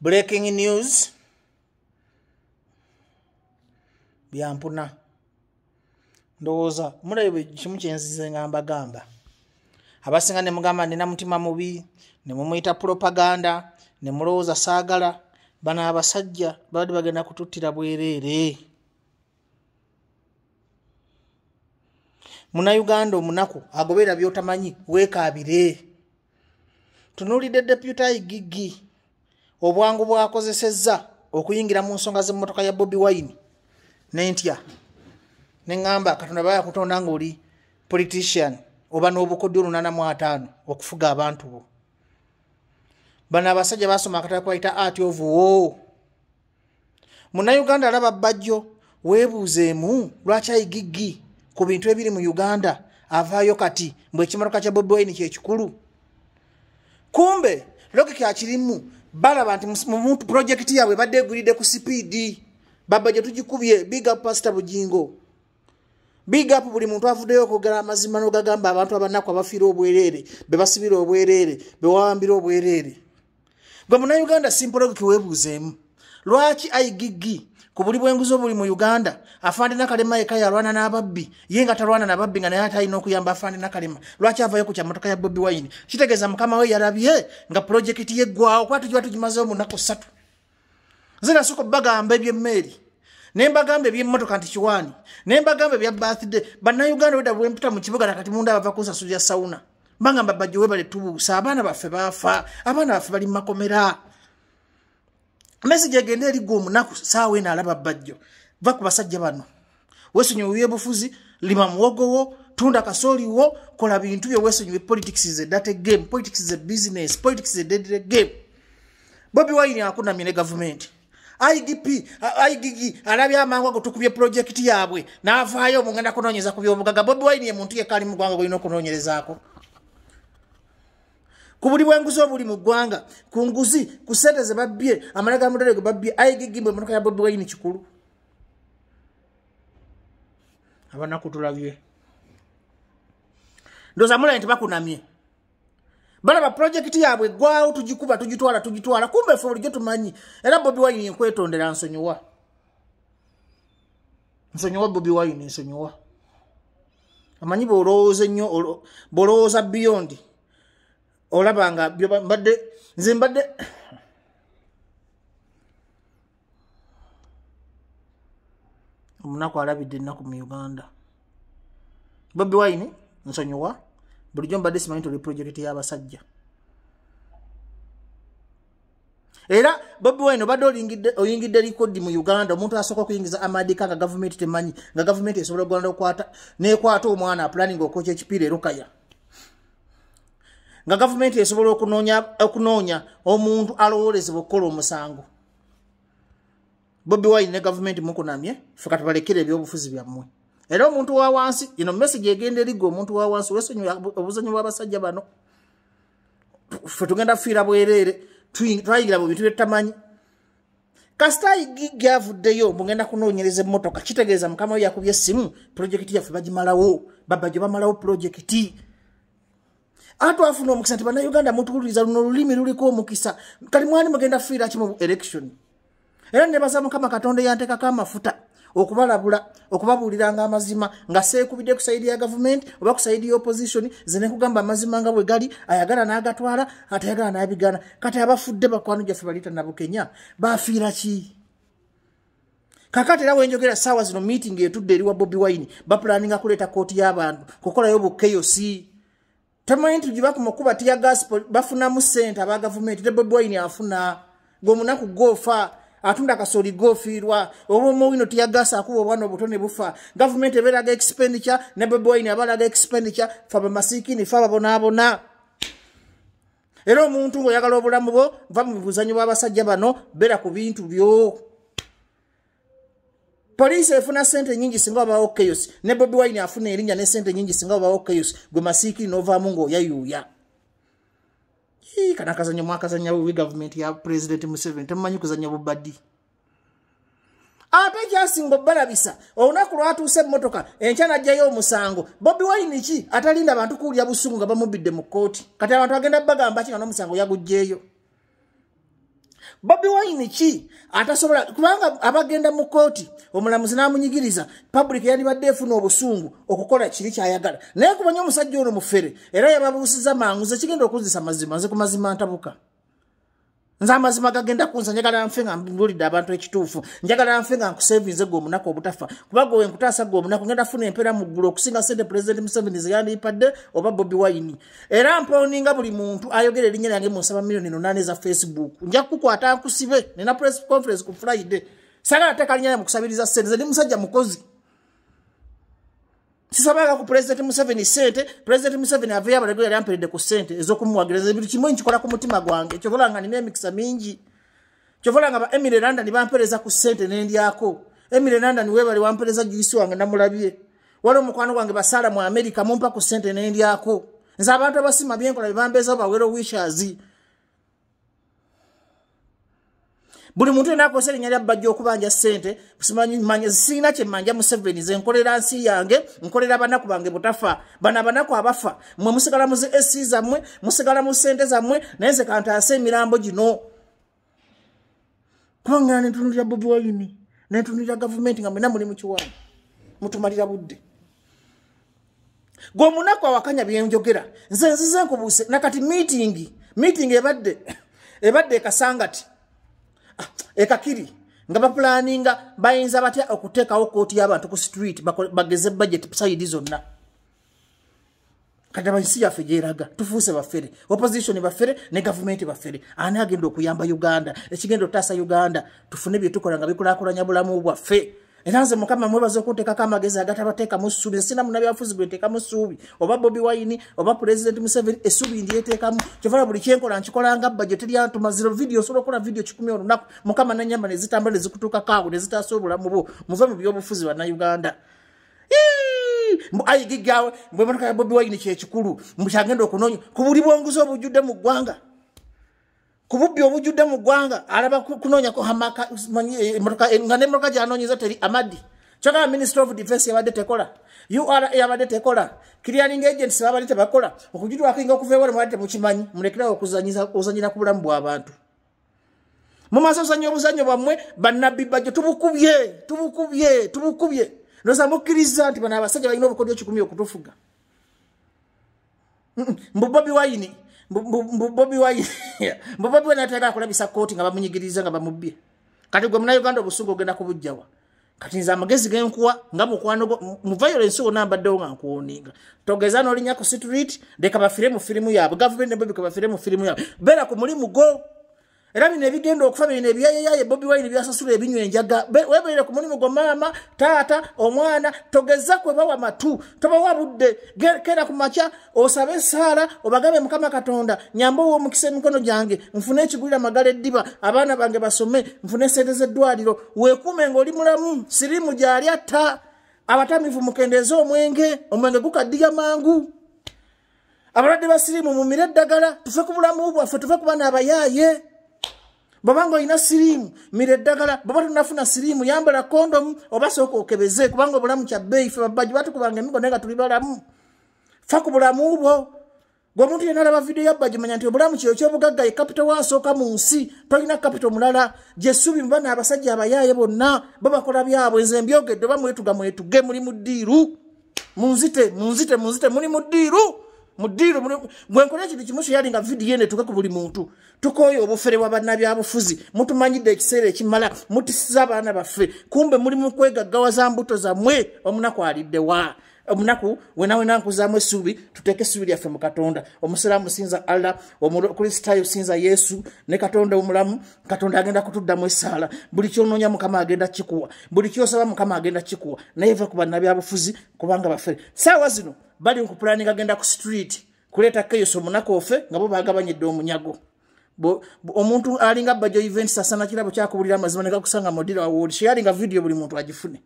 breaking news byampuna ndowooza mulabe kimu kyenzize nga mbagamba abasinga ne mugamba nina mutima mubi ne mumwyita propaganda ne mulowooza saagala bano abasajja babadde bagenda kututtira bwereere munauganda omunaku agobeera byotamanyi weekaabire tunuulidde deputai gigi obwangu bwakozesezza okuyingira mu nsonga zemmotoka ya bobi wine nentya neamba katonda baya kutonda nga oli politician oba n'obukodyo olunana mu ataano okufuga abantu bo bano abasajja basoma akatala kwaita aty ovuwo munnauganda alaba bajjo weebuuzeemu lwaki ayigigi ku bintu ebiri mu uganda avaayo kati mbwe ekimotoka kya bobi wine kyekikulu kumbe logiki akirimu balaba nti mumuntu projekiti yaabwe badde egulidde ku sipiidi baba gye tugikubye bigup pasita bugingo bigup buli muntu avuddeyo okwogera amazima n'ogagamba abantu abanaku abafiire obwereere bebasibira obwereere bewawambira obwereere gwe munauganda simpologiki weebuuzeemu lwaki igigi ku buli bwenguzi obuli mu uganda afaanana kalema yeka yalwana nababbi ye nga talwana nababbi nga naye atalina okuyamba afaanana kalema lwaki avayo ku kyamotoka ya bobi wine kitegeeza mukama we yalabye nga purojekiti yeggwawo kuba tujuba tugimazeo munaku satu nze nasooka obubagamba ebyemmeeri nembagamba ebyemotoka nti kiwaani nembagamba ebya bathday bannauganda weda bwempita mukibuga nakati munda abava kunsasulya sawuna bagamba bajowe bale tubuusa abaana baffe baafa abaana baffe bali mumakomera mesigi agende erigwa omunaku saawa eno alaba bajjo va ku basajja bano wesonyi webyebufuzi lima muwogowo tunda kasooliwo kola bintu bye wesonyiwe politics is a data game politics is a business politics is a dead game bobi wayini akunamye ne gavument idp igigi alabye amangu ago tukubye projekiti yaabwe navaayo mugenda kunonyeza ku byobugaga bobi wayini emuntu yekaali mugwanga gwolina okunonyerezaako ku buli bwenguzi obuli mu ggwanga ku nguzi ku sente ze babbye amala ga mudere ge babbye aigigimba emotoka ya bobi wayini kikulu abanakutulabye ndoza mulaye tebakunamye balaba projekiti yabwe gwawo tugikuba tugitwala tugitwala kumba efe bulijjo tumanyi era bobi wayini nkwetondera nsonyiwa nsonyiwa bobi wayini nsonyiwa amanyi bolowooza ennyo bolowooza biyondi olabanga mbadde nze mbadde omunaku alabidde ennaku mu uganda bobi waini nsonyiwa bulijjo mbadde simanyi tuli projekiti y'abasajja era bobi waini obadde oyingidde likodi mu uganda omuntu asooka okuyingiza amadika nga gavumenti temanyi nga gavumenti esobola ogwanda okwata nekwata omwana planing okoca ekipiira erokaya nga gavumenti esobola okunoonya omuntu alowoolezebwa okukola omusango bobi wine ne gavumenti mukunamye fe katibalekera ebyobufuzi byammwe era omuntu wawansi ino mesaje egenda erigga omuntu wawansi obuzanyi bwabasajja bano fe tugenda fiira bwereere twayigira mubintu byetutamanyi kasitaigi gyavuddeyo mugenda kunonyereza emotoka kitegeeza mukama we yakubya essimu purojekiti yaffe bagimalawo babajo bamalawo purojekiti atwafuna omukisa nti bannauganda mutuwuliriza luno olulimi luliko omukisa kali mwani mugenda firaki mu election era nebaza mukama katonda yantekako amafuta okubalabula okubabuuliranga amazima nga seekubidde ku saidi ya gavumenti oba ku saidi ya opposition zenekugamba amazima nga bwe gali ayagala n'agatwala atayagala n'abigana kati abafudde bakwano gyaffe baliita nabukenya bafiira ki kakati era wenjogera saawa zino meeting etudde eri wa bobi wine bapulaninga kuleeta kooti y'abantu kukolayo bukeyosi tamanyi nti gye bakuma okuba tya gasi bafunamu ssente aba gavumenti te bobi wayini afuna ng'omunaku goofa atunda akasooli goofiirwa olwomuwino tya gasi akuba obwana obuto ne bufa gavumenti ebeeraga expenditure ne bobi wayini abaraga expenditure fa bamasiikini fa babonaabona era omuntu ng'oyagala obulamu bwo nva mu bibuzanyo bw'abasajja bano beera ku bintu byo poliisi efuna sente nyingi singa wabawo kaos ne bobi wine afuna erinnya nesente nyingi singa wabawo kaos gwe masiikiri novaamu ngaoyayuuya kana akazanya mwakazanya bubi gavumenti ya president museveni temumanyi kuzanya bubadi ate ekyasinga obbalabisa olunaku lwatuusa emmotoka enkya najjayo omusango bobi wine ki atalinda abantu kuwulya busungu nga bamubidde mu kooti kati abantu agenda bagamba kinga nomusango yaguggyeyo bobi wine ki atasobola kubanga abagenda mu kooti omulamuzi n'amunyigiriza public yandibadde efuna obusungu okukola kiri kyayagala naye kubanya omusajja ono mufere era yababuusiza mangu zekigenda okunzisa mazima nze ku mazima ntabuka nze amazima gagenda kunza njagala nfe nga mbulidde abantu ekituufu njagala nfe nga nkusevinze ge omunaku obutafa kubaga owe nkutaasa ge omunaku ngenda funa empeera mu ggulu okusinga sente pulezidenti museveni zeyandiipadde oba bobi wayini era mpooninga buli muntu ayogera erinnya lyange mu nsaba miliyoni enonaana eza facebook nja kukukwata nkusibe nina press conference ku friday sagala teka linnya lye mukusabiriza sente ze ndi musajja mukozi sisabaako purezidenti museveni sente purezidenti museveni avayo abalegero yali amperedde ku sente ezokumuwagiriza ebintu kimu nkikola ku mutima gwange kyovolanga nina emikisa mingi kyovolanga ba emire landani bampereza ku sente nendyako emire landani webali wampereza juisi wange namulabye wali omukwano gwange basaala mu america mumpa ku sente nendyako nze abantu abasima byenkola bebambezao bawera wishers buli muntu enakosa erinnya lyabbajja okubanja sente manya sirina kyemanja museveni ze nkolera nsi yange nkolera abanaku bange butafa bana abanaku abafa mmwe musigala mu esi zammwe musigala mu sente zammwe naye nze kantaase emirambo gino kubangana netunulira bobi waini netunulira gavumenti nga mwena muli mukiwaa mutumalira budde gwe omunaku awakanya byenjogera nze nzize nkubuuse nakati miitingi miitingi ebadde ebadde ekasangati ekakiri nga bapulaninga bayinza batya okuteekawo kooti yabantu ku street bageze budget saidi zonna kati abansi yaffe gyeraga tufuuse bafere opposition bafere ne gavumenti bafere ani agenda okuyamba uganda ekigenda okutaasa uganda tufune byetukola nga bikulakulanya bulamu bwaffe era nze mukama mwebaza okunteekako amagezi agatabateeka mu ssuubi nsina munabyafuzi bwenteeka mu ssuubi oba bobi wayini oba pulezidenti museveni essuubi ndyeteekamu kyovala buli kyenkola nkikola nga bba gyetiryantumaziro vidiyo osobola okola vidiyo kikumi olunaku mukama nanyamba nezitambula nezikutuuka kaawe nezitaasa obulamu bwo muve mu byobufuzi bannayuganda ayigigaawe bwemotoka ya bobi wayini kyekikulu mukyagenda okunoonya ku buli bwonguzi obujjudde mu ggwanga kububbi obujjudde mu ggwanga alaba kunoonyako eh, eh, nga nemotoka gyanoonyeza teri amaddi kyokaba minisitry of defense yabadde tekola ura yabadde tekola kirianing agents babadde tebakola okujudwako nga okuva ewale mwadde temukimanyi mulekerewo okuzanyira ku bulamu bwabantu mumaze obuzanya obuzanyo bwammwe bannabbi bajjo tubukubye tubukubye tubukubye noza mukkiriza nti bano abasajja balina obukodyo kikumi okutufuga mbu bobi wayini bobiwabobi wenatera akulabisa kooti nga bamunyigiriza nga bamubbye kati gwe munauganda obusungu ogenda kubujjawa kati nze amagezi genkuwa nga mukwanogo muvayolensi wona mbaddewo nga nkuwoninga togeza nolinya ku street leka bafire mu firimu yabwe gavumenebobi kebafire mu firimu yabwe beera ku mulimu go era bino ebigenda okufa bino ebyayayaye bobi wine byasasula ebinywa enjaga webeere ku mulimu gwo maama taata omwana togeza kwebawa matu tobawa budde keera ku makya osabe esaala obagabe mukama katonda nyamba owoomukisa emikono gyange nfune ekigulira magala eddiba abaana bange basome nfune esente zeddwaliro weekuume ngaoli mulamu sirimu gyali atta abatamivu mukendeeze omwenge omwenge gukaddiya mangu abalwadde basirimu mumire eddagala tufe ku bulamu bwaffe tuve kuba naabayaaye bwobanga olina siriimu mira eddagala bwoba tonafuna siriimu yambala kondomu obasooka okebeze kubanga obulamu kyabbeeyi fe babbaji batukubanga emigo naye nga tuli balamu fa ku bulamu bwo gwe omuntu yenna alaba vidiyo yabbaji manya nti obulamu kiro kyobugagga ye kapita wasooka mu nsi tolina kapita omulala gyesubi muba naabasajja abayaaye bonna babakola byabwe nze mbyogedde oba mwetuga mwetuge muli mu ddiiru munzite munzite munzite muli mu ddiiru mudiiro bwenkola kiri kimu tuyalinga vidiyo ene tuke ku buli muntu tukooya obufere bwabannabyabufuzi mutumanyidde ekiseera ekimala mutisiza abaana baffe kumbe muli mu kwegaggawa za mbuto zammwe omunakwaliddewa omunaku wenawena nkuzaamu essuubi tuteeke essuubi lyaffe mu katonda omusiraamu sinza allah omukristaayo sinza yesu ne katonda omulamu katonda agenda kutuddamu essaala buli kyonoonya mukama agenda kikuwa buli kyosaba mukama agenda kikuwa naye ve ku bannabyabufuzi kubanga bafe saawa zino bali nkupulaninga agenda ku street kuleeta kaos omunaku ofe nga bo bagabanyedde omunyago omuntu alinga bajo events asana kirabo kyakubulira amazima negakusanga modira wodi sheyalinga vidiyo buli muntu agifune